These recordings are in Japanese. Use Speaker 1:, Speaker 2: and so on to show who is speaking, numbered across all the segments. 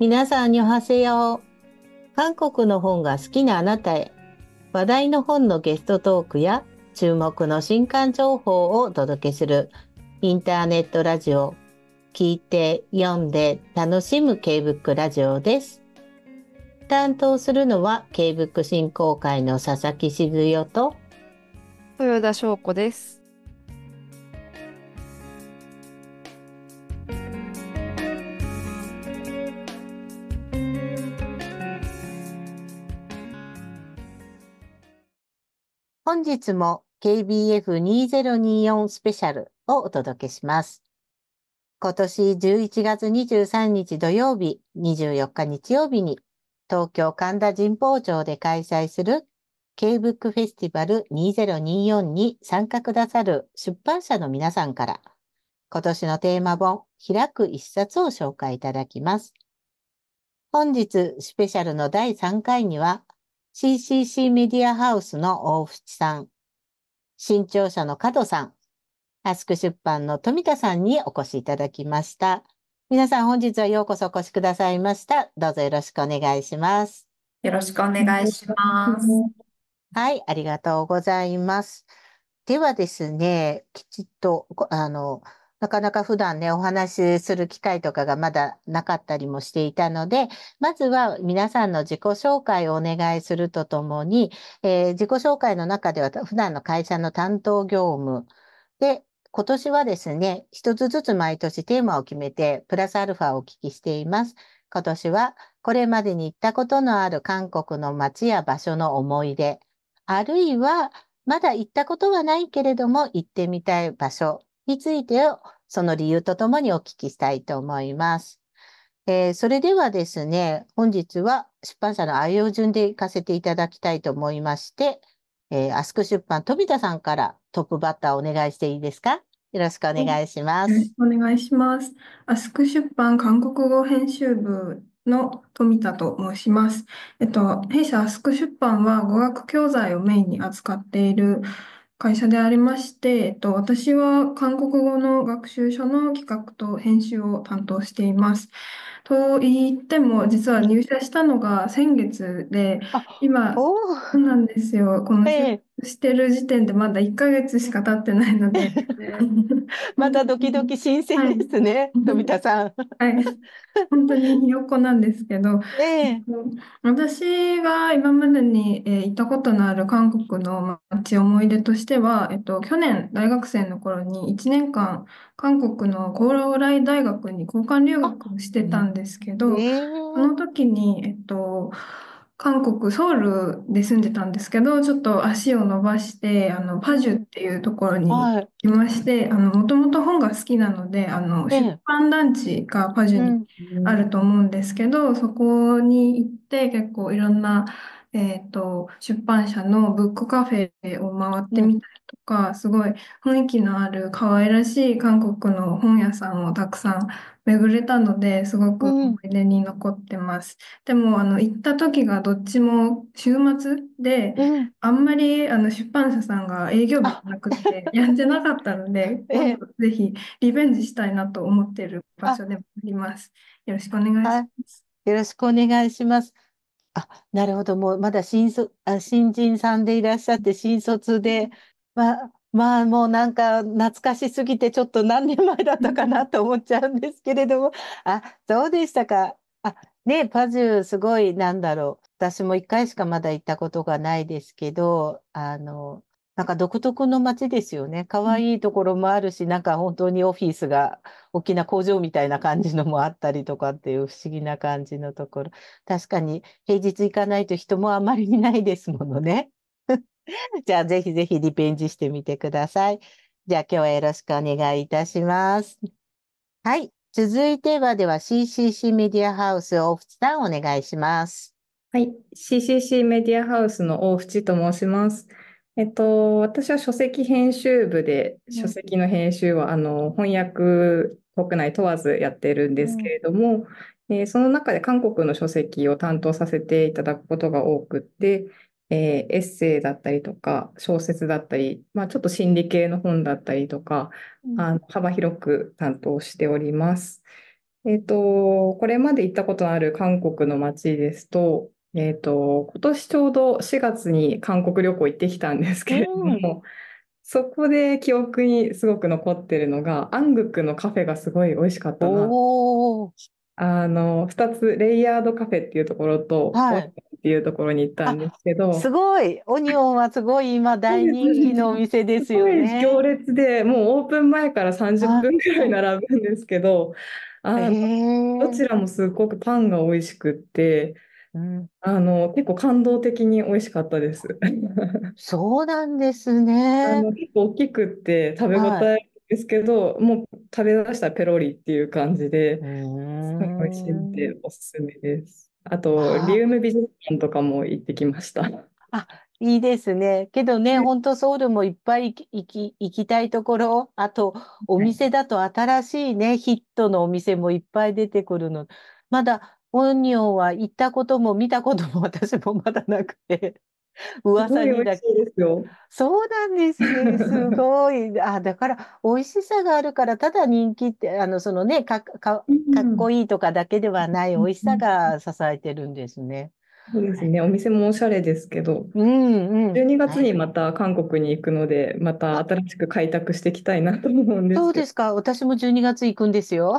Speaker 1: 皆さんにおはせよう。韓国の本が好きなあなたへ。話題の本のゲストトークや注目の新刊情報をお届けするインターネットラジオ。聞いて、読んで、楽しむ K-BOOK ラジオです。担当するのは K-BOOK 振興会の佐々木静代と豊田翔子です。本日も KBF2024 スペシャルをお届けします。今年11月23日土曜日、24日日曜日に東京神田神保町で開催する K-BOOK フェスティバル2024に参加くださる出版社の皆さんから今年のテーマ本開く一冊を紹介いただきます。本日スペシャルの第3回には CCC メディアハウスの大淵さん、新潮社の加藤さん、アスク出版の富田さんにお越しいただきました。皆さん本日はようこそお越しくださいました。どうぞよろしくお願いします。よろしくお願いします。はい、ありがとうございます。ではですね、きちっと、あの、なかなか普段ね、お話しする機会とかがまだなかったりもしていたので、まずは皆さんの自己紹介をお願いするとともに、えー、自己紹介の中では普段の会社の担当業務で、今年はですね、一つずつ毎年テーマを決めて、プラスアルファをお聞きしています。今年は、これまでに行ったことのある韓国の街や場所の思い出、あるいは、まだ行ったことはないけれども、行ってみたい場所についてを、その理由とともにお聞きしたいと思います。えー、それではですね、本日は出版社の愛用順で行かせていただきたいと思いまして、えー、アスク出版富田さんからトップバッターお願いしていいですかよろしくお願いします。よろし
Speaker 2: くお願いします。アスク出版韓国語編集部の富田と申します。えっと、弊社アスク出版は語学教材をメインに扱っている会社でありまして、えっと、私は韓国語の学習書の企画と編集を担当しています。と言っても、実は入社したのが先月で、あ、今、そうなんですよ。このえしてる時点でまだ1ヶ月しか経ってないので まだドキドキ新鮮ですね、はい、富田さん。はい、本当にひよっこなんですけど、えー、私が今までに、えー、行ったことのある韓国の街思い出としては、えっと、去年大学生の頃に1年間韓国の高麗大学に交換留学をしてたんですけど、えー、その時に、えっと、韓国ソウルで住んでたんですけどちょっと足を伸ばしてあのパジュっていうところに行きましてもともと本が好きなのであの出版団地がパジュにあると思うんですけどそこに行って結構いろんな、えーと、出版社のブックカフェを回ってみたりとかすごい雰囲気のある可愛らしい韓国の本屋さんをたくさん巡れたのですごく思い出に残ってます。うん、でもあの行った時がどっちも週末で、うん、あんまりあの出版社さんが営業日なくてやんじゃなかったので、ぜひリベンジしたいなと思っている場所でもあります。よろしくお願いします。よろしくお願いします。あ、
Speaker 1: なるほど。もうまだ新卒あ新人さんでいらっしゃって新卒で、まあまあもうなんか懐かしすぎてちょっと何年前だったかなと思っちゃうんですけれども、あ、どうでしたか。あ、ね、パジュすごいなんだろう。私も一回しかまだ行ったことがないですけど、あの、なんか独特の街ですよね。可愛いところもあるし、なんか本当にオフィスが大きな工場みたいな感じのもあったりとかっていう不思議な感じのところ。確かに平日行かないと人もあまりいないですものね。じゃあ、ぜひぜひリベンジしてみてください。じゃあ、今日はよろしくお願いいたします。はい。続いては、では CCC メディア
Speaker 3: ハウス大淵さん、お願いします。はい。CCC メディアハウスの大淵と申します。えっと、私は書籍編集部で、書籍の編集は、あの、翻訳国内問わずやってるんですけれども、うん、えー、その中で韓国の書籍を担当させていただくことが多くって、えー、エッセイだったりとか小説だったり、まあ、ちょっと心理系の本だったりとか、うん、あの幅広く担当しております。えっ、ー、と、これまで行ったことのある韓国の街ですと、えっ、ー、と、今年ちょうど4月に韓国旅行行ってきたんですけれども、うん、そこで記憶にすごく残ってるのが、アングクのカフェがすごい美味しかったな。あの2つレイヤードカフェっていうところと、はい、っていうところに行ったんですけどす
Speaker 1: ごいオニオンはすごい今大人気のお店
Speaker 3: ですよね。行列でもうオープン前から30分くらい並ぶんですけどあ、えー、どちらもすごくパンが美味しくって。うん、あの結構感動的に美味しかったです。
Speaker 1: そうなんですね。あ
Speaker 3: の結構大きくって食べ応えですけど、もう食べだしたらペロリっていう感じで、すごい美味しいんでおすすめです。あと、リウム美術館とかも行ってきました。あ
Speaker 1: いいですね。けどね、本当ソウルもいっぱい行き行きたいところ、あとお店だと新しいね、ヒットのお店もいっぱい出てくるの。まだオニオンは行ったことも見たことも私もまだなくて。噂にだけ。ですよ。そうなんですね。すごい。あ、だから美味しさがあるから、ただ人気って、あの、そのね、かかかっこいいとかだけではない美味しさが支
Speaker 3: えてるんですね。そうですね、お店もおしゃれですけど、うんうん、12月にまた韓国に行くので、また新しく開拓していきたいなと思うんですそうで
Speaker 1: すか、私も12月行くんですよ。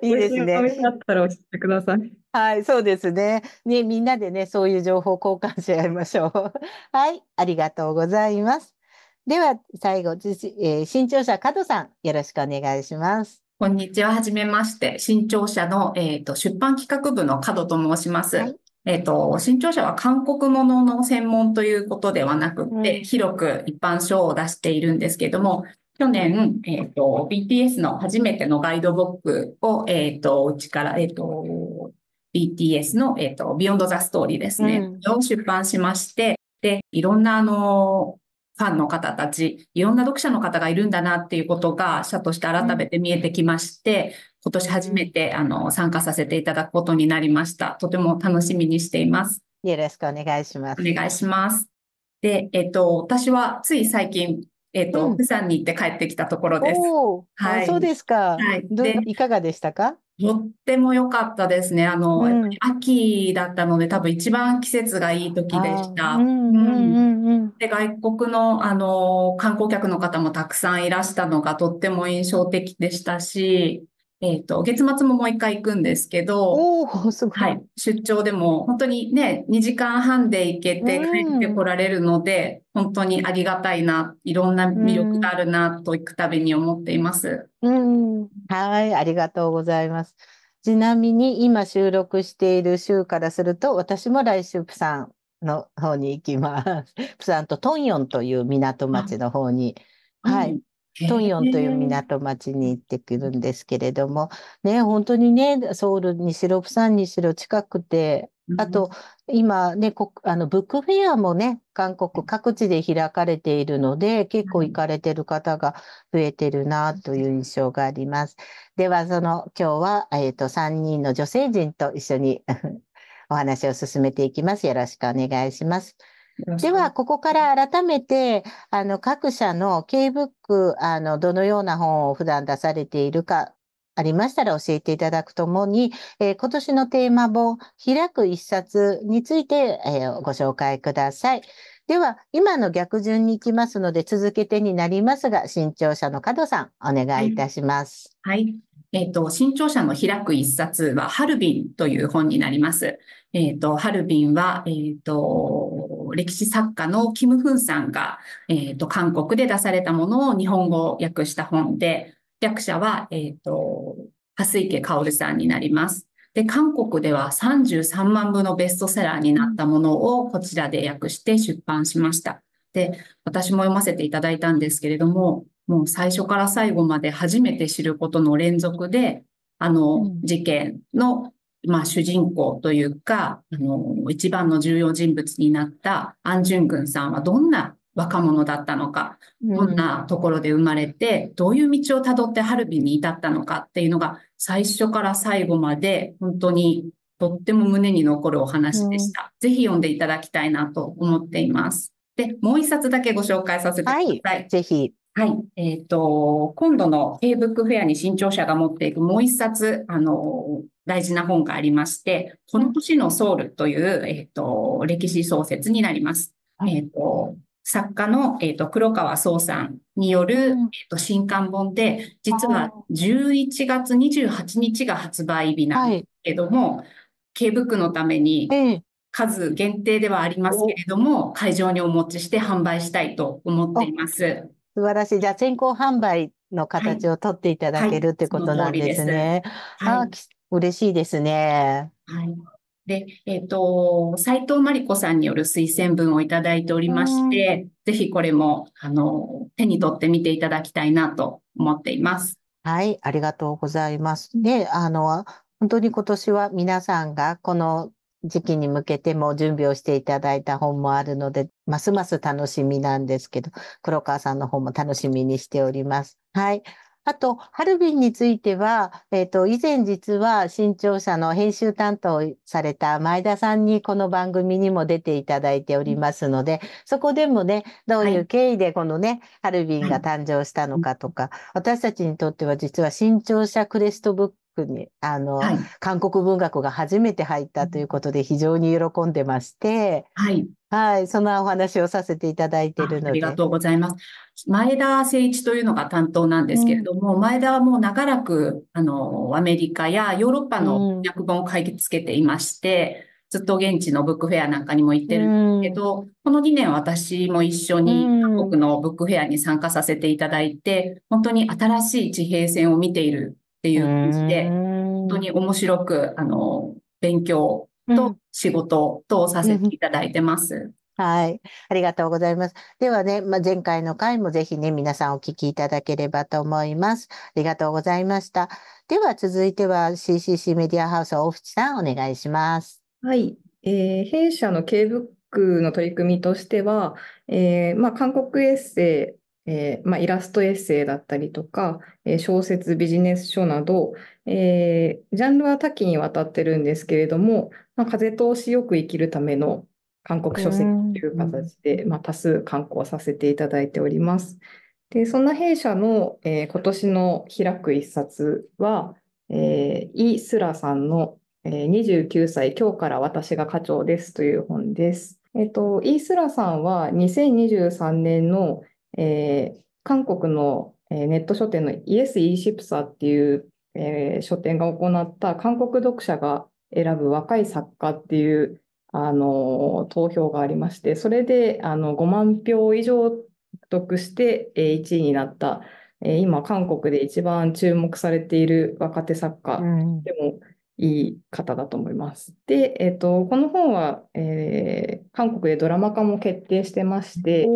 Speaker 3: いいですね。だったら教えてください。
Speaker 1: はい、そうですね。ね、みんなでね、そういう情報交換し合いましょう。はい、ありがとうございます。では、最後、え
Speaker 4: ー、新潮社加藤さん、よろしくお願いします。こんにちは。はじめまして。新潮社の、えーと、出版企画部の角と申します。はい、えっ、と、新潮社は韓国ものの専門ということではなくて、うん、広く一般書を出しているんですけども、去年、えっ、ー、と、BTS の初めてのガイドブックを、えっ、ー、と、うちから、えっ、と、BTS の、えっ、と、Beyond the Story ですね、うん、を出版しまして、で、いろんな、あの、ファンの方たち、いろんな読者の方がいるんだなっていうことが、社として改めて見えてきまして、今年初めてあの参加させていただくことになりました。とても楽しみにしています。よろしくお願いします。お願いします。で、えっと、私はつい最近、えっと、釜、うん、山に行って帰ってきたところです。はい。そうですか。はい。で、いかがでしたかとっても良かったですね。あの、うん、秋だったので、多分一番季節がいい時でした。で、外国の、あの、観光客の方もたくさんいらしたのがとっても印象的でしたし、えっ、ー、と、月末ももう一回行くんですけど、おすごい。はい。出張でも、本当にね、2時間半で行けて帰ってこられるので、うん、本当にありがたいな、いろんな魅力があるな、と行くたびに思っています。
Speaker 1: うん、うん、はい、ありがとうございます。ちなみに、今収録している週からすると、私も来週、プサンの方に行きます。プサンとトンヨンという港町の方に、はい、うんトンヨンという港町に行ってくるんですけれども、ね、本当にね、ソウルにしろ、プサンにしろ近くて、あと、今ね、あのブックフェアもね、韓国各地で開かれているので、結構行かれてる方が増えてるなという印象があります。では、その今日は、えーと3人の女性陣と一緒に お話を進めていきます。よろしくお願いします。では、ここから改めて、あの、各社の K-BOOK、あの、どのような本を普段出されているか、ありましたら教えていただくともに、えー、今年のテーマ本、開く一冊について、えー、ご紹介ください。では、今の逆順に行きますので、続けてになります
Speaker 4: が、新潮社の加藤さん、お願いいたします。はい、はいえっ、ー、と、新潮社の開く一冊は、ハルビンという本になります。えっ、ー、と、ハルビンは、えっ、ー、と、歴史作家のキム・フンさんが、えっ、と、韓国で出されたものを日本語訳した本で、役者は、えっ、と、蓮池薫さんになります。で、韓国では33万部のベストセラーになったものをこちらで訳して出版しました。で、私も読ませていただいたんですけれども、もう最初から最後まで初めて知ることの連続で、あの、事件の、まあ、主人公というか、あの、一番の重要人物になったアン・ジュングさんはどんな若者だったのか、どんなところで生まれて、どういう道をたどってハルビンに至ったのかっていうのが、最初から最後まで本当にとっても胸に残るお話でした。うん、ぜひ読んでいただきたいなと思っています。で、もう一冊だけご紹介させてください。はい、ぜひ。はい。えっ、ー、と、今度の k ブックフェアに新潮社が持っていくもう一冊、あの、大事な本がありまして、この年のソウルという、えっ、ー、と、歴史小説になります。はい、えっ、ー、と、作家の、えと、黒川壮さんによる、うん、えと、新刊本で、実は11月28日が発売日なんですけども、はい、k ブックのために、えー数限定ではありますけれども、会場にお持ちして販売したいと思っています。
Speaker 1: 素晴らしい。じゃあ先行販売の形を取っていただける、はい、ってことなんですね。はい、
Speaker 4: 嬉しいですね。はい。で、えっ、ー、と、斎藤真理子さんによる推薦文をいただいておりまして、ぜひこれも、あの、手に取ってみていただきたいなと思っています。
Speaker 1: はい、ありがとうございます。で、あの、本当に今年は皆さんがこの時期に向けても準備をしていただいた本もあるので、ますます楽しみなんですけど、黒川さんの方も楽しみにしております。はい。あと、ハルビンについては、えっ、ー、と、以前実は新潮社の編集担当された前田さんにこの番組にも出ていただいておりますので、そこでもね、どういう経緯でこのね、はい、ハルビンが誕生したのかとか、私たちにとっては実は新潮社クレストブッククにあの、はい、韓国文学が初めて入ったということで非常に喜んでまして、は
Speaker 4: い、はい、そのお話をさせていただいているのであ。ありがとうございます。前田誠一というのが担当なんですけれども、うん、前田はもう長らくあのアメリカやヨーロッパの訳本を解決つけていまして、うん、ずっと現地のブックフェアなんかにも行ってるんですけど、うん、この2年私も一緒に韓国のブックフェアに参加させていただいて、本当に新しい地平線を見ているっていう感じで、本当に面白く、あの、勉強と仕事とさせていただいてます。うん
Speaker 1: はい。ありがとうございます。ではね、まあ、前回の回もぜひね、皆さんお聞きいただければと思います。ありがとうございました。では続いては CCC
Speaker 3: メディアハウス大淵さんお願いします。はい。えー、弊社の K ブックの取り組みとしては、えー、まあ、韓国エッセイえーまあ、イラストエッセイだったりとか、えー、小説、ビジネス書など、えー、ジャンルは多岐にわたってるんですけれども、まあ、風通しよく生きるための韓国書籍という形で、まあ、多数刊行させていただいております。でそんな弊社の、えー、今年の開く一冊は、えー、イ・スラさんの、えー、29歳、今日から私が課長ですという本です。えっ、ー、と、イ・スラさんは2023年のえー、韓国のネット書店のイエス・イーシプサっていう、えー、書店が行った韓国読者が選ぶ若い作家っていうあの投票がありまして、それであの5万票以上得して、1位になった、えー、今、韓国で一番注目されている若手作家でもいい方だと思います。うん、で、えーと、この本は、えー、韓国でドラマ化も決定してまして、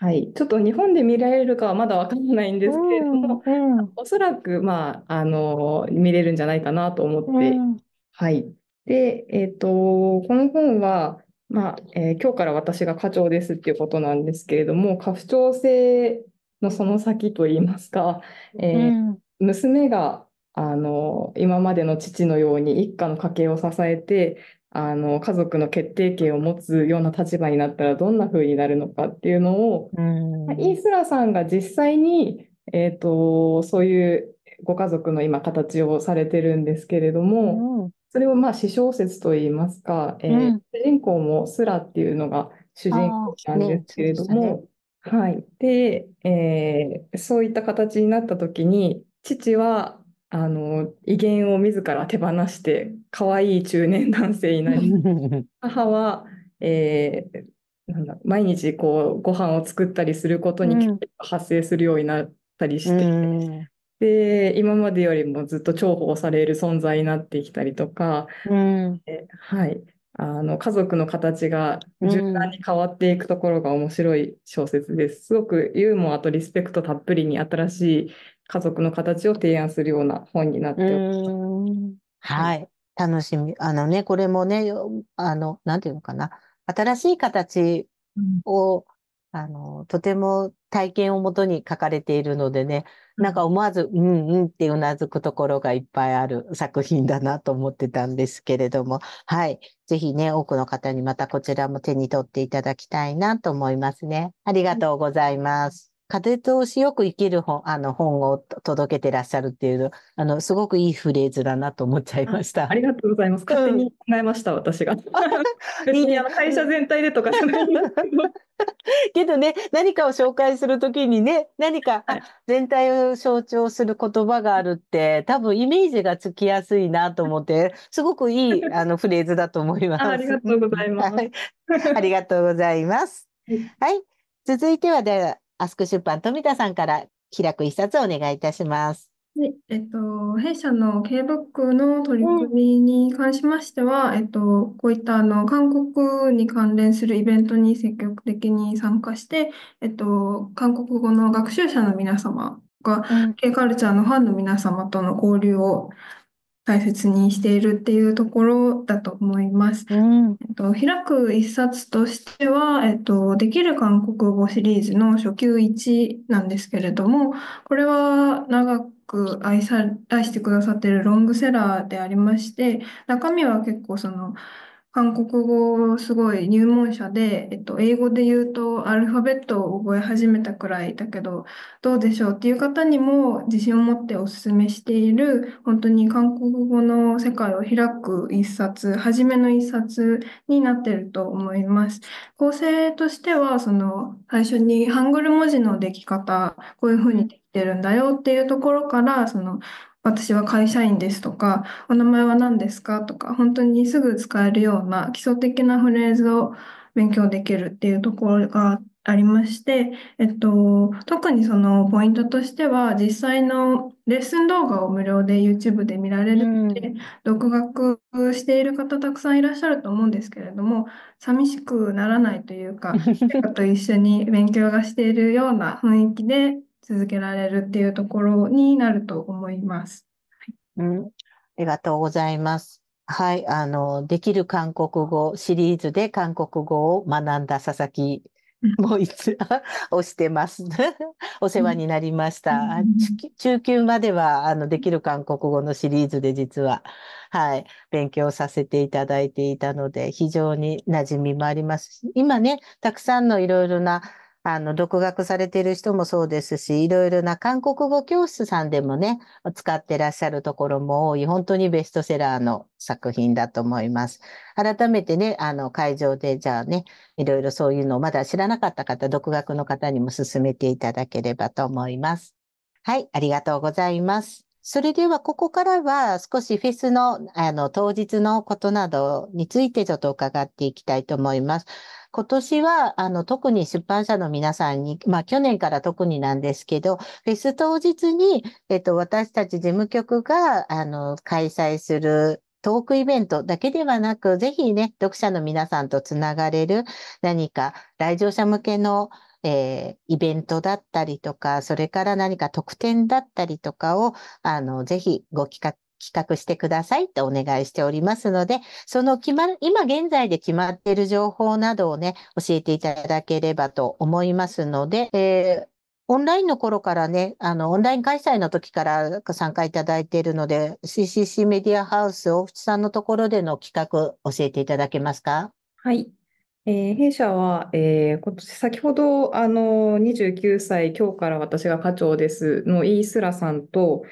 Speaker 3: はい、ちょっと日本で見られるかはまだわからないんですけれども、うんうん、おそらく、まあ、あの見れるんじゃないかなと思って、うん、はい。で、えっ、ー、とこの本は、まあえー、今日から私が課長ですっていうことなんですけれども家父長制のその先といいますか、えー、娘があの今までの父のように一家の家計を支えてあの家族の決定権を持つような立場になったらどんな風になるのかっていうのを、
Speaker 2: うん、
Speaker 3: インスラさんが実際に、えーと、そういうご家族の今形をされてるんですけれども、うん、それをまあ私小説といいますか、えー、主人公もスラっていうのが主人公なんですけれども、ねね、はいでえー、そういった形になった時に父はあの威厳を自ら手放して可愛い中年男性になり 母は、えー、なんだ毎日こうご飯を作ったりすることに発生するようになったりして、で今までよりもずっと重宝される存在になってきたりとか、
Speaker 2: え
Speaker 3: はいあの家族の形が順番に変わっていくところが面白い小説です。すごくユーモアとリスペクトたっぷりに新しい家族の形を提案するような本になって
Speaker 2: お
Speaker 1: りはい、楽しみ。あのね、これもね、あの、なんていうのかな。新しい形を、うん、あの、とても体験をもとに書かれているのでね、なんか思わず、うん、うんうんってうなずくところがいっぱいある作品だなと思ってたんですけれども、はい。ぜひね、多くの方にまたこちらも手に取っていただきたいなと思いますね。ありがとうございます。風通しよく生きる本、あの本を届けてらっしゃるっていう、あの、すごくいいフレーズだなと
Speaker 3: 思っちゃいました。ありがとうございます。勝手に考えました、うん、私が。別 にあの会社全体でとか けど。ね、何かを紹介するときにね、何
Speaker 1: か、はい、全体を象徴する言葉があるって、多分イメージがつきやすいなと思って、すごくいい あのフレーズだと思います。ありがとう
Speaker 2: ございます。はい、
Speaker 1: ありがとうございます。はい。続いてはで、アスク出版富田さんから開く一冊をお願いいたします。
Speaker 2: えっと、弊社の K-BOOK の取り組みに関しましては、うん、えっと、こういったあの韓国に関連するイベントに積極的に参加して、えっと、韓国語の学習者の皆様が、うん、K カルチャーのファンの皆様との交流を大切にしているっていうところだと思います。うん、えっと、開く一冊としては、えっと、できる韓国語シリーズの初級1なんですけれども、これは長く愛さ愛してくださってるロングセラーでありまして、中身は結構その、韓国語すごい入門者で、えっと、英語で言うとアルファベットを覚え始めたくらいだけど、どうでしょうっていう方にも自信を持ってお勧めしている、本当に韓国語の世界を開く一冊、初めの一冊になってると思います。構成としては、その、最初にハングル文字のでき方、こういうふうにできてるんだよっていうところから、その、私は会社員ですとか、お名前は何ですかとか、本当にすぐ使えるような基礎的なフレーズを勉強できるっていうところがありまして、えっと、特にそのポイントとしては、実際のレッスン動画を無料で YouTube で見られるので、うん、独学している方たくさんいらっしゃると思うんですけれども、寂しくならないというか、誰かと一緒に勉強がしているような雰囲気で続けられるっていうところになると思います。
Speaker 1: はい、うん、ありがとうございます。はい、あの、できる韓国語シリーズで韓国語を学んだ佐々木もういつ、押してます。お世話になりました。中級までは、あの、できる韓国語のシリーズで実は、はい、勉強させていただいていたので、非常に馴染みもありますし、今ね、たくさんのいろいろなあの、独学されてる人もそうですし、いろいろな韓国語教室さんでもね、使ってらっしゃるところも多い、本当にベストセラーの作品だと思います。改めてね、あの、会場でじゃあね、いろいろそういうのをまだ知らなかった方、独学の方にも進めていただければと思います。はい、ありがとうございます。それでは、ここからは少しフェスのあの当日のことなどについてちょっと伺っていきたいと思います。今年は、あの、特に出版社の皆さんに、まあ、去年から特になんですけど、フェス当日に、えっと、私たち事務局が、あの、開催するトークイベントだけではなく、ぜひね、読者の皆さんとつながれる何か来場者向けの、えー、イベントだったりとか、それから何か特典だったりとかを、あの、ぜひご企画、企画してくださいとお願いしておりますので、その決ま、今現在で決まっている情報などをね、教えていただければと思いますので、えーオンラインの頃からね、あの、オンライン開催の時から参加いただいているので、CCC メディアハウス大淵さんのところでの企画、教えていただけますかはい。
Speaker 3: えー、弊社は、えー、今年先ほどあの29歳、今日から私が課長ですの飯ラさんと、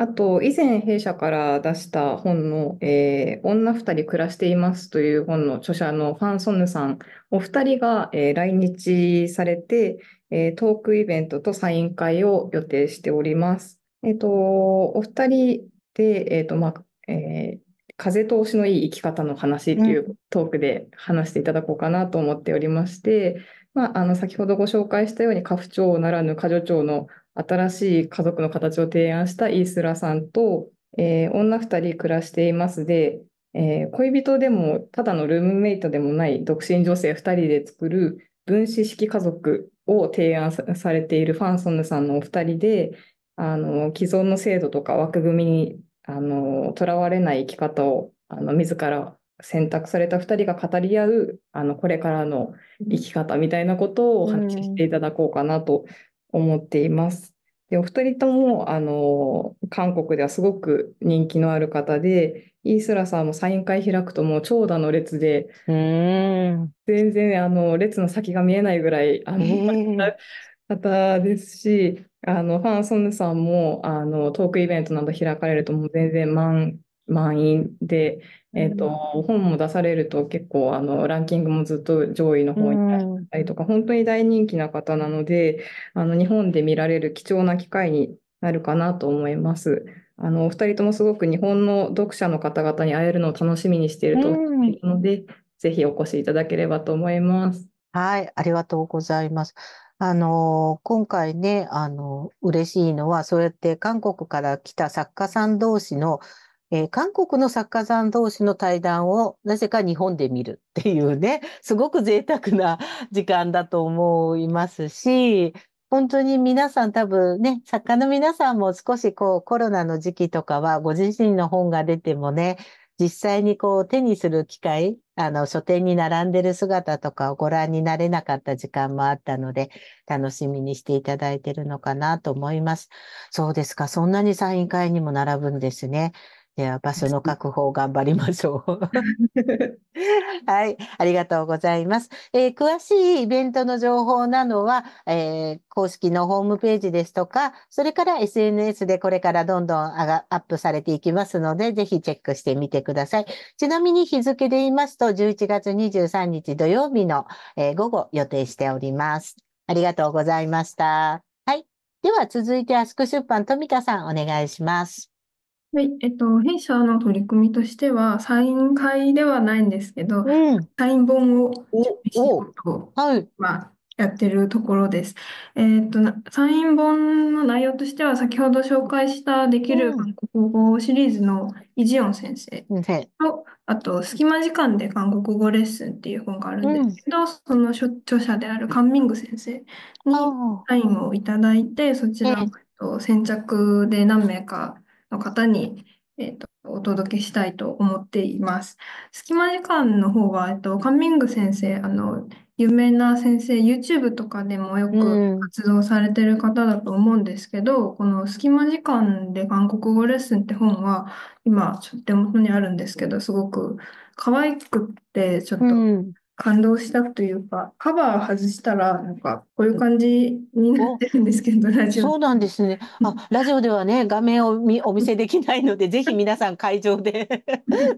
Speaker 3: あと、以前弊社から出した本の、えー、女二人暮らしていますという本の著者のファン・ソンヌさん、お二人が、えー、来日されて、えー、トークイベントとサイン会を予定しております。えっ、ー、と、お二人で、えっ、ー、と、まあ、えー、風通しのいい生き方の話っていうトークで話していただこうかなと思っておりまして、うんまあ、あの先ほどご紹介したように家父長ならぬ家女長の新しい家族の形を提案したイースラさんと、えー、女2人暮らしていますで、えー、恋人でもただのルームメイトでもない独身女性2人で作る分子式家族を提案されているファンソヌさんのお二人であの既存の制度とか枠組みにとらわれない生き方をあの自ら選択された2人が語り合うあのこれからの生き方みたいなことを発揮していただこうかなと思っています。でお二人ともあの韓国ではすごく人気のある方でイースラさんもサイン会開くともう長蛇の列で全然あの列の先が見えないぐらいあの、方ですしあのファン・ソンヌさんもあのトークイベントなど開かれるともう全然満員でえーと、うん、本も出されると結構あのランキングもずっと上位の方になったりとか、うん、本当に大人気な方なのであの日本で見られる貴重な機会になるかなと思います。あのお二人ともすごく日本の読者の方々に会えるのを楽しみにしていると思うので、うん、ぜひお越しいただければと思います。
Speaker 1: はい、ありがとうございます。あの、今回ね、あの、嬉しいのは、そうやって韓国から来た作家さん同士のえー、韓国の作家さん同士の対談をなぜか日本で見るっていうね、すごく贅沢な 時間だと思いますし、本当に皆さん多分ね、作家の皆さんも少しこうコロナの時期とかはご自身の本が出てもね、実際にこう手にする機会、あの書店に並んでる姿とかをご覧になれなかった時間もあったので、楽しみにしていただいてるのかなと思います。そうですか。そんなにサイン会にも並ぶんですね。では場所の確保を頑張りましょう。はい、ありがとうございます。えー、詳しいイベントの情報などは、えー、公式のホームページですとか、それから SNS でこれからどんどんがアップされていきますので、ぜひチェックしてみてください。ちなみに日付で言いますと、11月23日土曜日の、えー、午後予定しております。ありがとうございました。はい。では続いて、アスク出版富田さん、お願いします。
Speaker 2: はい、えっと、弊社の取り組みとしては、サイン会ではないんですけど、うん。サイン本を準備しよお、と、はい。まあ、やってるところです。えっと、サイン本の内容としては、先ほど紹介したできる韓国語シリーズのイ・ジヨン先生うん、と、あと、隙間時間で韓国語レッスンっていう本があるんですけど、その著者であるカンミング先生にサインをいただいて、そちらを、えっと、先着で何名かの方に、えーと、お届けしたいと思っています。隙間時間の方は、えー、と、カンミング先生、あの、有名な先生、YouTube とかでもよく活動されてる方だと思うんですけど、うん、この隙間時間で韓国語レッスンって本は、今、ちょっと手元にあるんですけど、すごく可愛くって、ちょっと、うん感動したというか、カバー外したら、なんか、こういう感じになってるんですけど、ラジオ。そう
Speaker 1: なんですね。あ、ラジオではね、画面をみお見せできないので、ぜひ皆さん会場で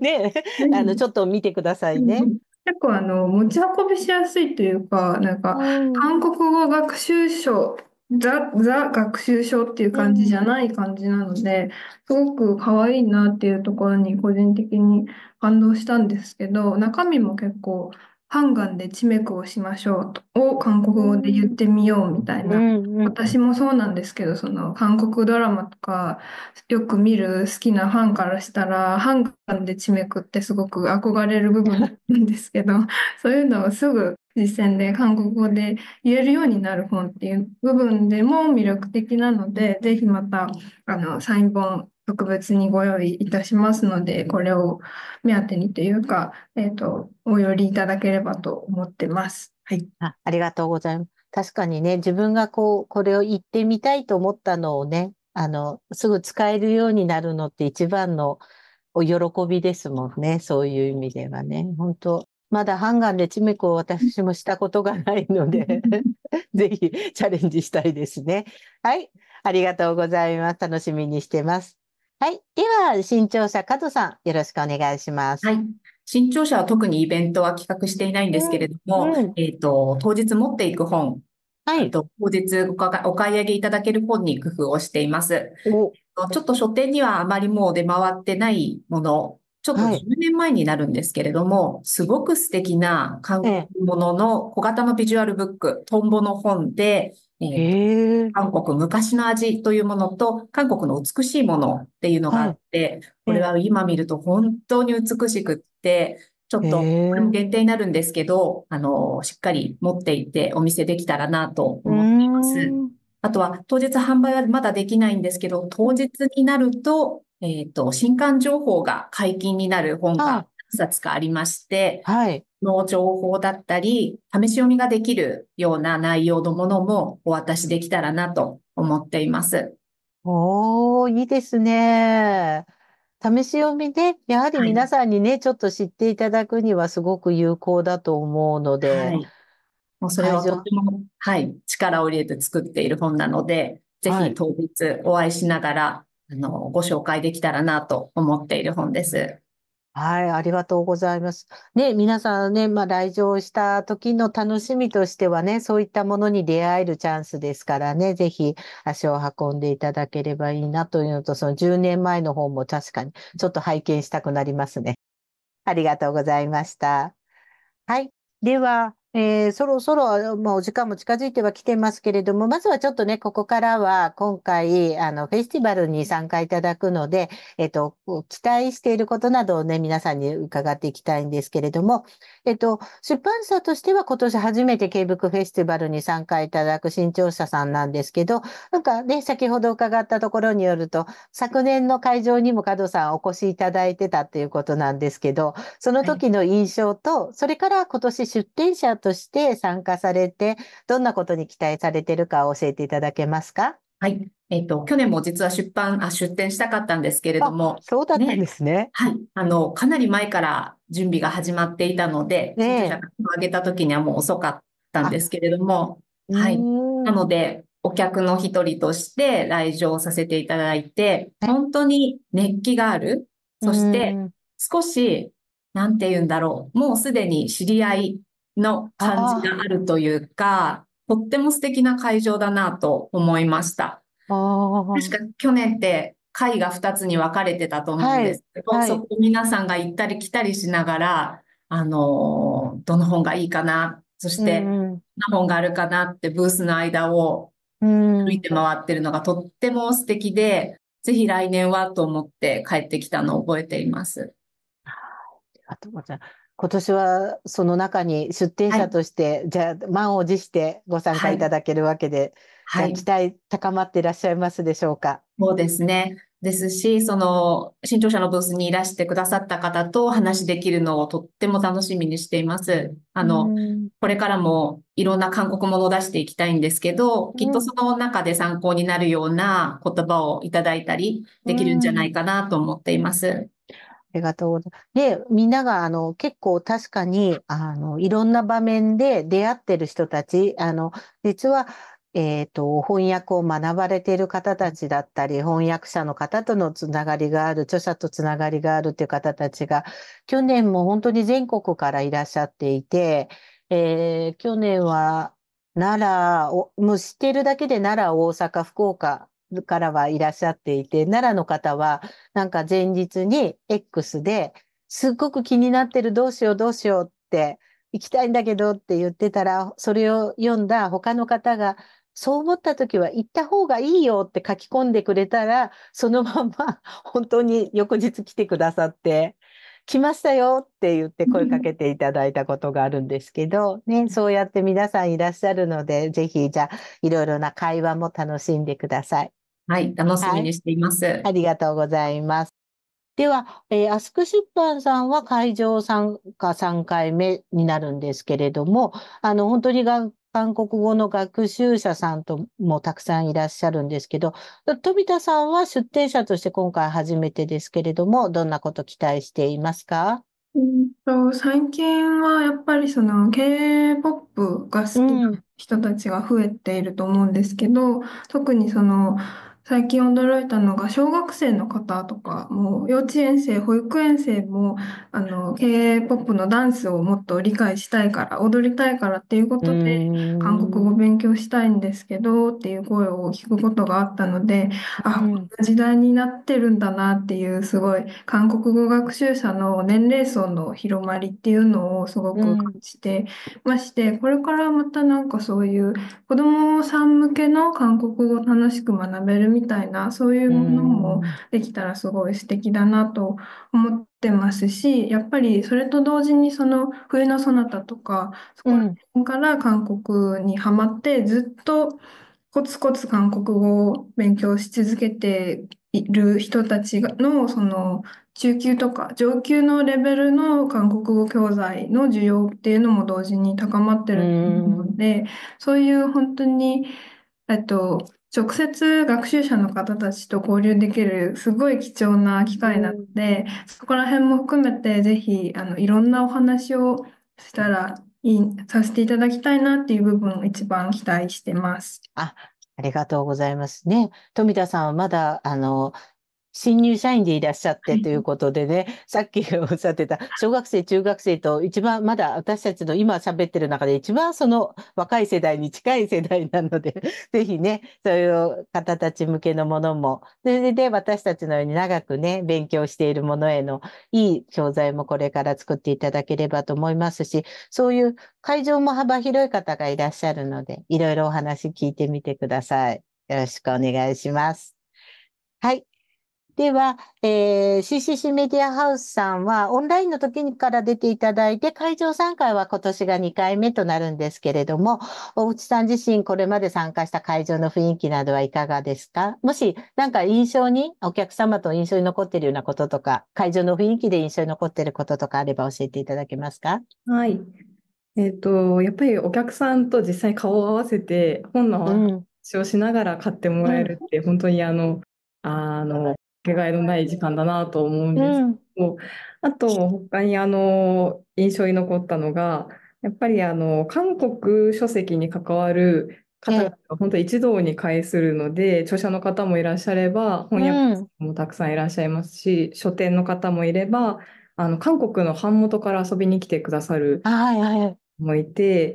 Speaker 1: ね、あの、ちょっと見てくださいね。
Speaker 2: 結構あの持ち運びしやすいというか、なんか韓国語学習書、ザ・ザ学習書っていう感じじゃない感じなので、すごく可愛いなっていうところに個人的に感動したんですけど、中身も結構ハンガンでチメクをしましょうを韓国語で言ってみようみたいな。うんうん、私もそうなんですけど、その韓国ドラマとかよく見る好きなファンからしたら、ハンガンでチメクってすごく憧れる部分なんですけど、そういうのをすぐ実践で韓国語で言えるようになる本っていう部分でも魅力的なので、是非またあのサイン本特別にご用意いたしますので、これを目当てにというか、えっ、ー、と、お寄りいただければと思ってま
Speaker 1: す。はい。あありがとうございます。確かにね、自分がこう、これを言ってみたいと思ったのをね、あの、すぐ使えるようになるのって一番のお喜びですもんね。そういう意味ではね。本当まだハンガンでチメコを私もしたことがないので ぜひチャレンジしたいですね。はい。ありがとうございます。楽しみにしてます。はい。では、新潮社加藤さん、よ
Speaker 4: ろしくお願いします。はい。新潮社は特にイベントは企画していないんですけれども、うんうん、えっ、ー、と、当日持っていく本、はい。当日お買い上げいただける本に工夫をしています。ちょっと書店にはあまりもう出回ってないもの、ちょっと10年前になるんですけれども、はい、すごく素敵な韓国ものの小型のビジュアルブック、トンボの本で、えー、え韓国昔の味というものと、韓国の美しいものっていうのがあって、はい、これは今見ると本当に美しくって、ちょっと、も限定になるんですけど、あの、しっかり持っていてお見せできたらなと思っています。あとは、当日販売はまだできないんですけど、当日になると、えっ、ー、と、新刊情報が解禁になる本が冊かありまして、はい。の情報だったり、試し読みができるような内容のものもお渡しできたらなと思っています。
Speaker 1: おー、いいですね。試し読みで、やはり皆さんにね、はい、ちょっと知っていただくにはすごく有効だと思うので。はい、
Speaker 4: もうそれはとても、はい、力を入れて作っている本なので、ぜひ当日お会いしながら、はい、あの、ご紹介できたらなと思っている本です。
Speaker 1: はい、ありがとうございます。ね、皆さんね、ま、あ、来場した時の楽しみとしてはね、そういったものに出会えるチャンスですからね、ぜひ足を運んでいただければいいなというのと、その10年前の方も確かにちょっと拝見したくなりますね。ありがとうございました。はい。では、えー、そろそろ、もう時間も近づいては来てますけれども、まずはちょっとね、ここからは今回、あの、フェスティバルに参加いただくので、えっと、期待していることなどをね、皆さんに伺っていきたいんですけれども、えっと、出版社としては今年初めてケーブクフェスティバルに参加いただく新潮社さんなんですけど、なんかね、先ほど伺ったところによると、昨年の会場にも加藤さんお越しいただいてたということなんですけど、その時の印象と、はい、それから今年出展者として参加されて、どんなことに期待されてるか教えていただけますかはい。
Speaker 4: えっ、ー、と、去年も実は出版、あ、出展したかったんですけれども。そうだったんですね、ね、はい。あの、かなり前から準備が始まっていたので、ね、上げた時にはもう遅かったんですけれども。
Speaker 2: はい。な
Speaker 4: ので、お客の一人として来場させていただいて、本当に熱気がある。そして、少し、なんて言うんだろう。もうすでに知り合いの感じがあるというか、とっても素敵な会場だなと思いました。確か去年って会が2つに分かれてたと思うんですけど、はいはい、そこ皆さんが行ったり来たりしながら、あのー、どの本がいいかな、そして、どんな本があるかなってブースの間を歩いて回ってるのがとっても素敵で、ぜひ来年はと思って帰ってきたのを覚えています。あ
Speaker 1: りがとうございます。今年はその中に出展者として、はい、じゃあ満を持してご参加いただけるわけで、はい、期待高まっていらっしゃ
Speaker 4: いますでしょうか。そうですね。ですし、その、新潮社のブースにいらしてくださった方と話できるのをとっても楽しみにしています。あの、うん、これからもいろんな韓国ものを出していきたいんですけど、きっとその中で参考になるような言葉をいただいたりできるんじゃないかなと思っています。うんあり
Speaker 1: がとうございます。で、みんなが、あの、結構確かに、あの、いろんな場面で出会ってる人たち、あの、実は、えっ、ー、と、翻訳を学ばれている方たちだったり、翻訳者の方とのつながりがある、著者とつながりがあるていう方たちが、去年も本当に全国からいらっしゃっていて、えー、去年は、奈良を、もう知ってるだけで奈良、大阪、福岡、からはいらっしゃっていて、奈良の方はなんか前日に X ですっごく気になってるどうしようどうしようって行きたいんだけどって言ってたら、それを読んだ他の方がそう思った時は行った方がいいよって書き込んでくれたら、そのまま 本当に翌日来てくださって、来ましたよって言って声かけていただいたことがあるんですけど、ね、そうやって皆さんいらっしゃるので、ぜひじゃあいろいろな会話も楽しんでください。
Speaker 4: はい、楽しみにしています。はい、
Speaker 1: ありがとうございます。では、えー、アスク出版さんは会場参加3回目になるんですけれども、あの、本当にが韓国語の学習者さんともたくさんいらっしゃるんですけど、富田さんは出展者として今回初めてですけれども、どんなこと期待していますか
Speaker 2: ん、と最近はやっぱりその K-POP が好きな人たちが増えていると思うんですけど、うん、特にその最近驚いたのが、小学生の方とか、もう幼稚園生、保育園生も、あの、K-POP のダンスをもっと理解したいから、踊りたいからっていうことで、韓国語勉強したいんですけど、っていう声を聞くことがあったので、あ、こんな時代になってるんだなっていう、すごい、韓国語学習者の年齢層の広まりっていうのをすごく感じてまして、これからまたなんかそういう子供さん向けの韓国語を楽しく学べるみたいな、そういうものもできたらすごい素敵だなと思ってますし、やっぱりそれと同時にその冬のそなたとか、そこら辺から韓国にはまってずっとコツコツ韓国語を勉強し続けている人たちのその中級とか上級のレベルの韓国語教材の需要っていうのも同時に高まってると思うので、そういう本当に、えっと、直接学習者の方たちと交流できるすごい貴重な機会なので、そこら辺も含めてぜひあのいろんなお話をしたらいいさせていただきたいなっていう部分を一番期待してます。あ
Speaker 1: ありがとうございますね。富田さんはまだあの新入社員でいらっしゃってということでね、はい、さっきおっしゃってた、小学生、中学生と一番、まだ私たちの今喋ってる中で一番その若い世代に近い世代なので、ぜひね、そういう方たち向けのものも、それで私たちのように長くね、勉強しているものへのいい教材もこれから作っていただければと思いますし、そういう会場も幅広い方がいらっしゃるので、いろいろお話聞いてみてください。よろしくお願いします。はい。では、えー、CCC メディアハウスさんは、オンラインの時から出ていただいて、会場参加は今年が2回目となるんですけれども、大内さん自身、これまで参加した会場の雰囲気などはいかがですかもし、なんか印象に、お客様と印象に残っているようなこととか、会場の雰囲気で印象に残っていることとかあれば教えていただけますか
Speaker 2: はい。えっ、ー、と、やっぱりお
Speaker 3: 客さんと実際顔を合わせて、本の話をしながら買ってもらえるって、うん、本当にあの、あの、けがえのない時間だなと思うんですけど、うん、あと他にあの印象に残ったのがやっぱりあの韓国書籍に関わる方が本当一堂に会するので、うん、著者の方もいらっしゃれば翻訳者もたくさんいらっしゃいますし、うん、書店の方もいればあの韓国の版元から遊びに来てくださるもいて、はいは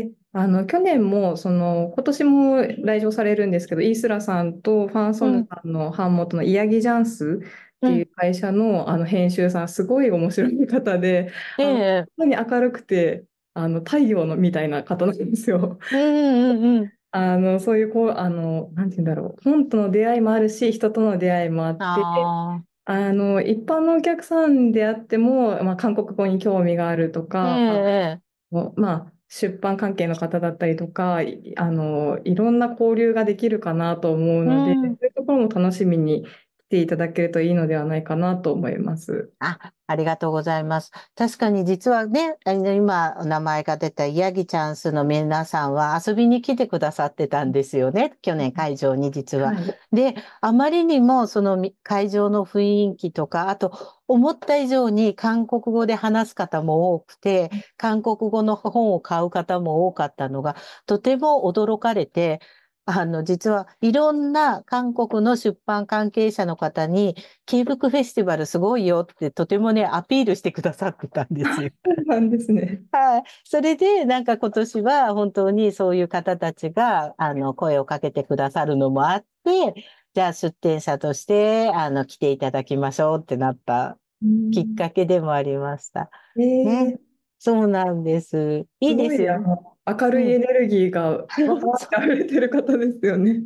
Speaker 3: い、であの去年もその今年も来場されるんですけどイースラさんとファン・ソンさんの版元のイヤギ・ジャンスっていう会社のうん、あの編集さんすごい面白い方で、えー、本当に明るくてあの太陽のみたいな方なんですよ。うんうんうん、あのそういうこうあのて言うんだろう本との出会いもあるし人との出会いもあってああの一般のお客さんであっても、まあ、韓国語に興味があるとか、えー、まあ出版関係の方だったりとかあのいろんな交流ができるかなと思うので、うん、そういうところも楽しみに来ていただけるといいのではないかなと思います。あありがとうございます。確かに実はね、
Speaker 1: 今お名前が出たヤギチャンスの皆さんは遊びに来てくださってたんですよね。去年会場に実は。はい、で、あまりにもその会場の雰囲気とか、あと思った以上に韓国語で話す方も多くて、韓国語の本を買う方も多かったのが、とても驚かれて、あの、実はいろんな韓国の出版関係者の方に、キーブックフェスティバルすごいよってとてもね、アピールしてくださってたんですよ。なんですね。はい。それで、なんか今年は本当にそういう方たちが、あの、声をかけてくださるのもあって、じゃあ出展者として、あの、来ていただきましょうってなったきっかけでもありました。えー、ね。そうなんです。いいですよ。
Speaker 3: 明るいエネルギーが溢れてる方ですよね。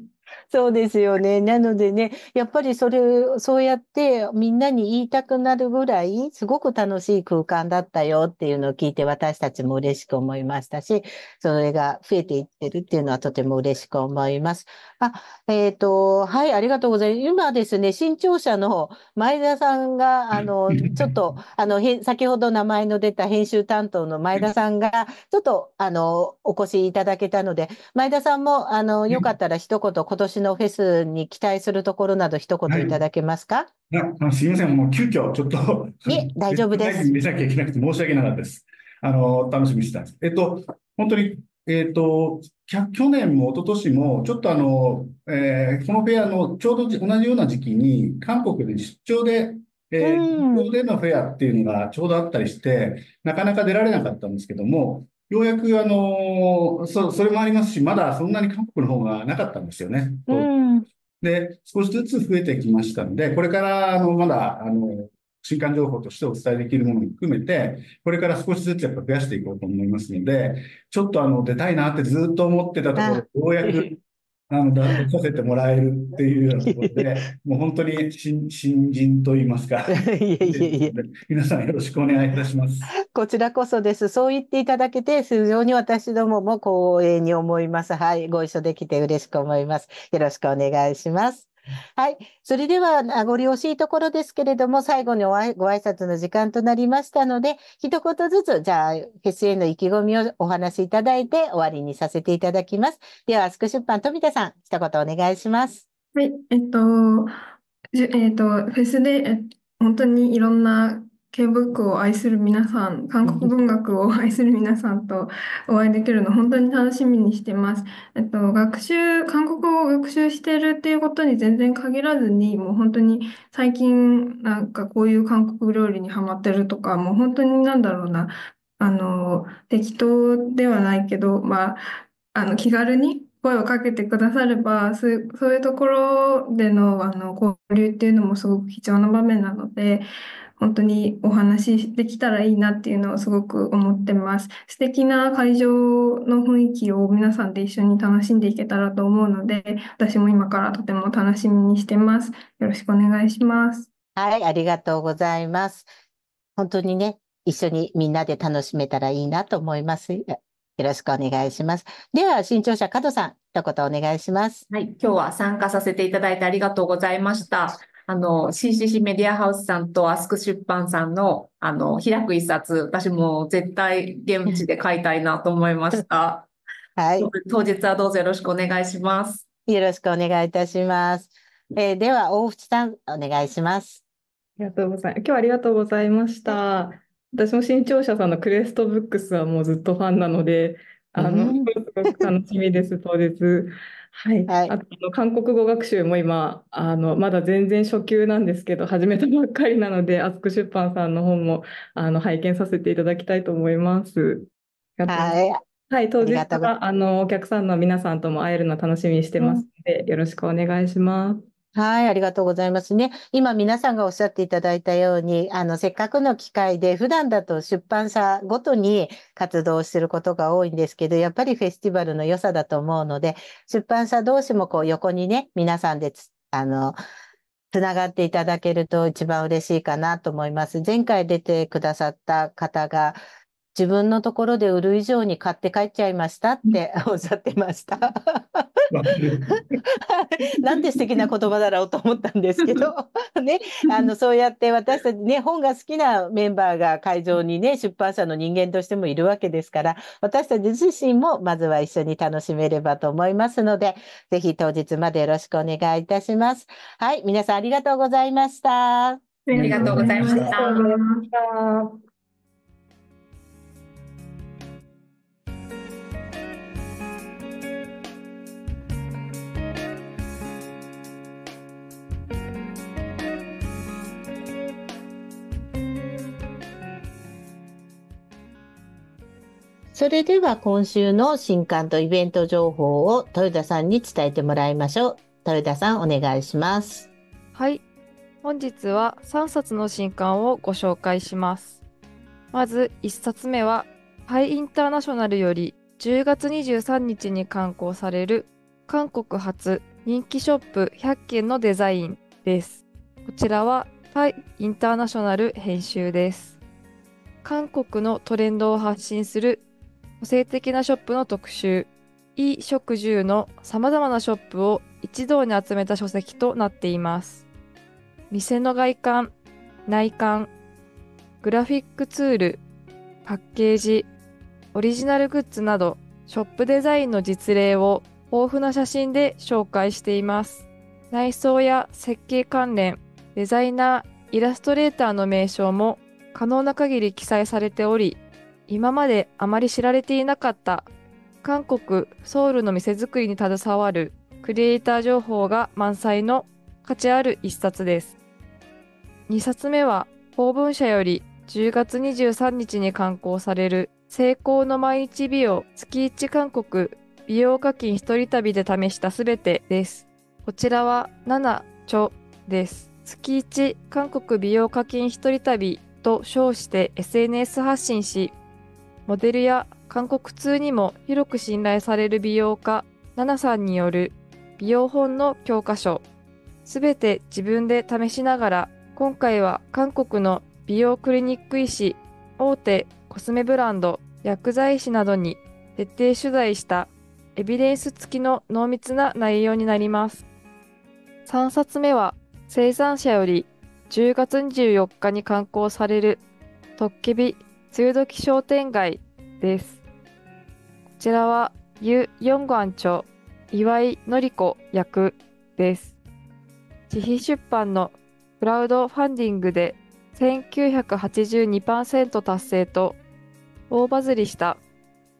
Speaker 3: そうです
Speaker 1: よね。なのでね、やっぱりそれ、そうやってみんなに言いたくなるぐらい、すごく楽しい空間だったよっていうのを聞いて、私たちも嬉しく思いましたし、それが増えていってるっていうのはとても嬉しく思います。あ、えっ、ー、と、はい、ありがとうございます。今ですね、新潮社の前田さんが、あの、ちょっと、あの、先ほど名前の出た編集担当の前田さんが、ちょっと、あの、お越しいただけたので、前田さんも、あの、よかったら一言言年のフェスに期待するところなど、一言いただけますか、はい、いやあすみません、もう急遽ちょっと、
Speaker 4: え 大丈夫です。出なきゃいけなくて、申し訳なかったです。あの楽しみにしてたんです。えっと、本当に、えっと、去年も一昨年も、ちょっとあの、えー、このフェアのちょうど同じような時期に、韓国で出張でえー、うん、でのフェアっていうのがちょうどあったりして、なかなか出られなかったんですけども、ようやく、あのそ、それもありますし、まだそんなに韓国の方がなかったんですよね。うん、で、少しずつ増えてきましたので、これから、あの、まだ、あの、新刊情報としてお伝えできるものも含めて、これから少しずつやっぱ増やしていこうと思いますので、ちょっとあの、出たいなってずっと思ってたところ、ようやくあの、断念させてもらえるっていうようなことで、もう本当に新新人と言いますか いえいえいえ。皆さんよろしくお願いいたします。
Speaker 1: こちらこそです。そう言っていただけて、非常に私どもも光栄に思います。はい、ご一緒できて嬉しく思います。よろしくお願いします。はい。それでは、名残惜しいところですけれども、最後におあご挨拶の時間となりましたので、一言ずつ、じゃあ、フェスへの意気込みをお話しいただいて、終わりにさせていただきます。では、スク出版、富田さん、一言お願いします。
Speaker 2: はい。えっと、えっと、フェスで、本当にいろんなケ b ブックを愛する皆さん、韓国文学を愛する皆さんとお会いできるの本当に楽しみにしてます。えっと、学習、韓国語を学習してるっていうことに全然限らずに、もう本当に最近なんかこういう韓国料理にハマってるとか、もう本当になんだろうな、あの、適当ではないけど、まあ、あの、気軽に声をかけてくだされば、そういうところでの、あの交流っていうのもすごく貴重な場面なので、本当にお話しできたらいいなっていうのをすごく思ってます。素敵な会場の雰囲気を皆さんで一緒に楽しんでいけたらと思うので、私も今からとても楽しみにしてます。よろしくお願いします。
Speaker 1: はい、ありがと
Speaker 2: うございます。
Speaker 1: 本当にね、一緒にみんなで楽しめたらいいなと思います。よろしくお願いします。では、新潮社加藤さん、
Speaker 4: 一言お願いします。はい、今日は参加させていただいてありがとうございました。あの、CCC メディアハウスさんとアスク出版さんの、あの、開く一冊、私も絶対現地で買いたいなと思いました。はい。当日はどうぞよろしくお願いします。
Speaker 1: よろしくお願いいたしま
Speaker 3: す。えー、では、大淵さん、お
Speaker 4: 願いしま
Speaker 3: す。ありがとうございます。今日はありがとうございました。私も新潮社さんのクレストブックスはもうずっとファンなので、あの、すごく楽しみです、当日。はい、はい、あの韓国語学習も今あのまだ全然初級なんですけど始めたばっかりなので厚く出版さんの本もあの拝見させていただきたいと思います。はいはい、当日はあのお客さんの皆さんとも会えるの楽しみにしてますので、うん、よろしくお願いします。
Speaker 1: はい、ありがとうございますね。今皆さんがおっしゃっていただいたように、あの、せっかくの機会で、普段だと出版社ごとに活動することが多いんですけど、やっぱりフェスティバルの良さだと思うので、出版社同士もこう横にね、皆さんであの、つながっていただけると一番嬉しいかなと思います。前回出てくださった方が、自分のところで売る以上に買って帰っちゃいましたって おっしゃってました。なんて素敵な言葉だろうと思ったんですけど、ね、あのそうやって私たち、ね、本が好きなメンバーが会場に、ね、出版社の人間としてもいるわけですから私たち自身もまずは一緒に楽しめればと思いますのでぜひ当日までよろしくお願いいたします。はい皆さんありがとうございました。ありがとうございまし
Speaker 5: た。
Speaker 1: それでは今週の新刊とイベント情報を豊田さんに伝えてもらいましょう。豊田さんお願いします。
Speaker 5: はい。本日は3冊の新刊をご紹介します。まず1冊目は、ハイインターナショナルより10月23日に刊行される韓国初人気ショップ100件のデザインです。こちらはタイインターナショナル編集です。韓国のトレンドを発信する個性的なショップの特集、衣食住の様々なショップを一堂に集めた書籍となっています。店の外観、内観、グラフィックツール、パッケージ、オリジナルグッズなど、ショップデザインの実例を豊富な写真で紹介しています。内装や設計関連、デザイナー、イラストレーターの名称も可能な限り記載されており、今まであまり知られていなかった韓国ソウルの店作りに携わるクリエイター情報が満載の価値ある一冊です。2冊目は公文社より10月23日に刊行される成功の毎日美容月1韓国美容課金一人旅で試したすべてです。こちらは7著です。月1韓国美容課金一人旅と称して SNS 発信しモデルや韓国通にも広く信頼される美容家、ナナさんによる美容本の教科書、すべて自分で試しながら、今回は韓国の美容クリニック医師、大手コスメブランド、薬剤師などに徹底取材したエビデンス付きの濃密な内容になります。3冊目は生産者より10月24日に刊行されるトッケビ梅雨時商店街です。こちらはユ・ヨングアン岩井のり子役です。自費出版のクラウドファンディングで1982%達成と大バズりした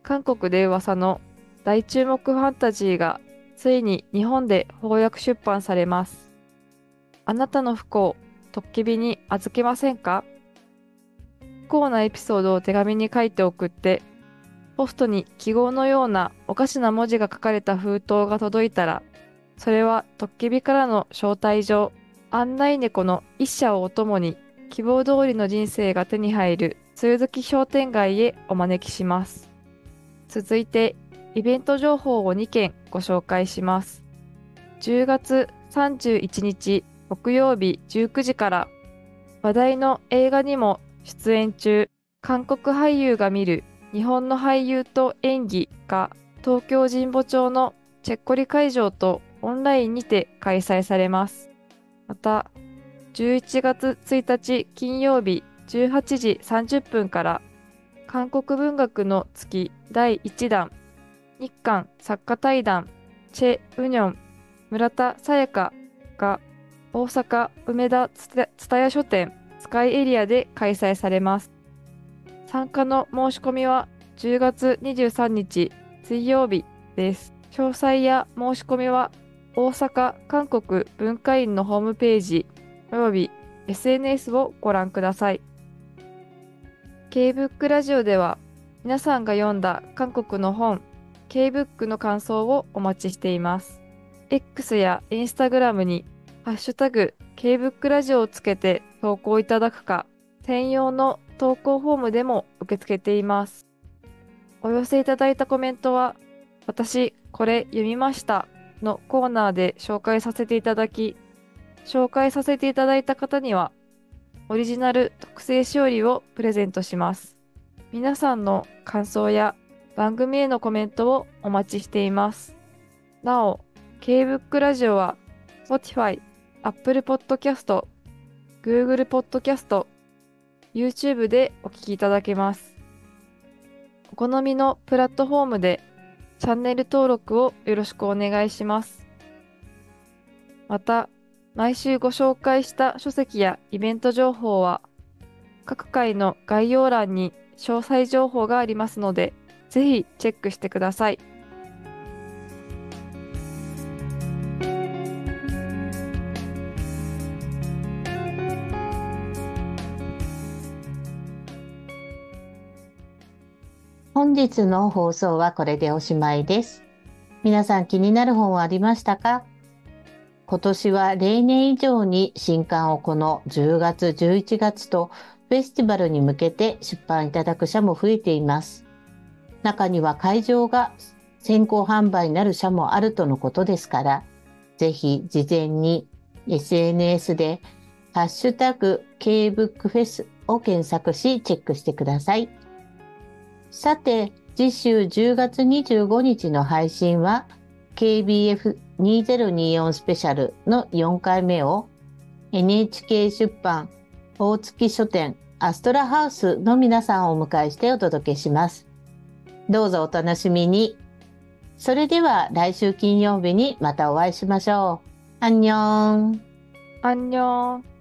Speaker 5: 韓国で噂の大注目ファンタジーがついに日本で翻訳出版されます。あなたの不幸、とっきびに預けませんか幸なエピソードを手紙に書いて送って、ポストに記号のようなおかしな文字が書かれた封筒が届いたら、それはトッケビからの招待状、案内猫の一社をお供に、希望通りの人生が手に入る鶴月商店街へお招きします。続いて、イベント情報を2件ご紹介します。10月31日木曜日19時から、話題の映画にも出演中韓国俳優が見る日本の俳優と演技が東京神保町のチェッコリ会場とオンラインにて開催されますまた11月1日金曜日18時30分から韓国文学の月第1弾日韓作家対談チェ・ウニョン村田沙耶香が大阪梅田蔦屋書店会エリアで開催されます。参加の申し込みは10月23日水曜日です。詳細や申し込みは大阪韓国文化院のホームページ及び SNS をご覧ください。K-BOOK ラジオでは皆さんが読んだ韓国の本 K-BOOK の感想をお待ちしています。X や Instagram にハッシュタグ K-BOOK ラジオをつけて投稿いただくか、専用の投稿フォームでも受け付けています。お寄せいただいたコメントは、私、これ読みましたのコーナーで紹介させていただき、紹介させていただいた方には、オリジナル特製しおりをプレゼントします。皆さんの感想や番組へのコメントをお待ちしています。なお、K-BOOK ラジオは Spotify、Apple Podcast、Google Podcast、YouTube でお聞きいただけます。お好みのプラットフォームでチャンネル登録をよろしくお願いします。また、毎週ご紹介した書籍やイベント情報は、各回の概要欄に詳細情報がありますので、ぜひチェックしてください。
Speaker 1: 日の放送はこれでおしまいです。皆さん気になる本はありましたか今年は例年以上に新刊をこの10月11月とフェスティバルに向けて出版いただく社も増えています。中には会場が先行販売になる社もあるとのことですから、ぜひ事前に SNS でハッシュタグ K ブックフェスを検索しチェックしてください。さて、次週10月25日の配信は KBF2024 スペシャルの4回目を NHK 出版大月書店アストラハウスの皆さんをお迎えしてお届けします。どうぞお楽しみに。それでは来週金曜日にまたお会いしましょう。アンニョ
Speaker 5: ン。アンニョン。